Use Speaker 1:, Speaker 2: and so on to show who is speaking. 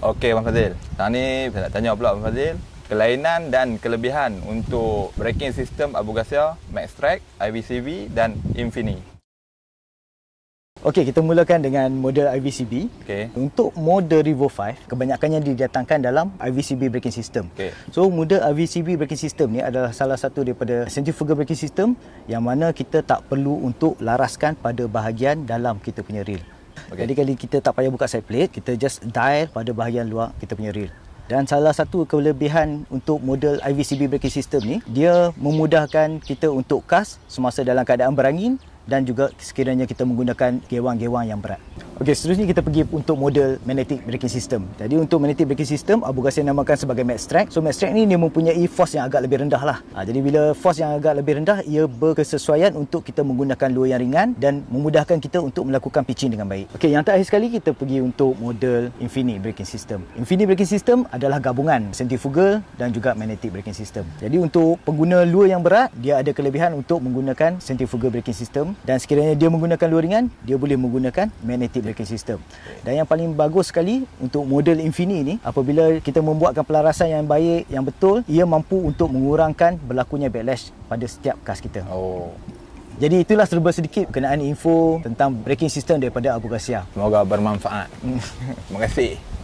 Speaker 1: Okey bang Fazil. Tang ni saya nak tanya pula bang Fazil. Kelainan dan kelebihan untuk braking system Abu Ghassia Max Track, IVCV dan Infini.
Speaker 2: Okey, kita mulakan dengan model IVCB. Okay. Untuk model Revo 5, kebanyakannya didatangkan dalam IVCB braking system. Okay. So, model IVCB braking system ni adalah salah satu daripada centrifugal braking system yang mana kita tak perlu untuk laraskan pada bahagian dalam kita punya reel. Okay. Jadi kali kita tak payah buka side plate, kita just dial pada bahagian luar kita punya reel. Dan salah satu kelebihan untuk model IVCB braking system ni, dia memudahkan kita untuk kas semasa dalam keadaan berangin dan juga sekiranya kita menggunakan gewang-gewang yang berat. Okey, seterusnya kita pergi untuk model magnetic braking system. Jadi untuk magnetic braking system, Abu Ghassan namakan sebagai max track. So max track ni dia mempunyai force yang agak lebih rendah lah. Ha, jadi bila force yang agak lebih rendah, ia berkesesuaian untuk kita menggunakan luar yang ringan dan memudahkan kita untuk melakukan pitching dengan baik. Okey, yang terakhir sekali kita pergi untuk model infinity braking system. Infinity braking system adalah gabungan centrifugal dan juga magnetic braking system. Jadi untuk pengguna luar yang berat, dia ada kelebihan untuk menggunakan centrifugal braking system dan sekiranya dia menggunakan luar ringan, dia boleh menggunakan magnetic Breaking system. Dan yang paling bagus sekali untuk model Infini ni apabila kita membuatkan pelarasan yang baik yang betul, ia mampu untuk mengurangkan berlakunya backlash pada setiap kas kita. Oh. Jadi itulah serba sedikit kenaan info tentang breaking system daripada Abu Ghasia. Semoga bermanfaat. Hmm. Terima kasih.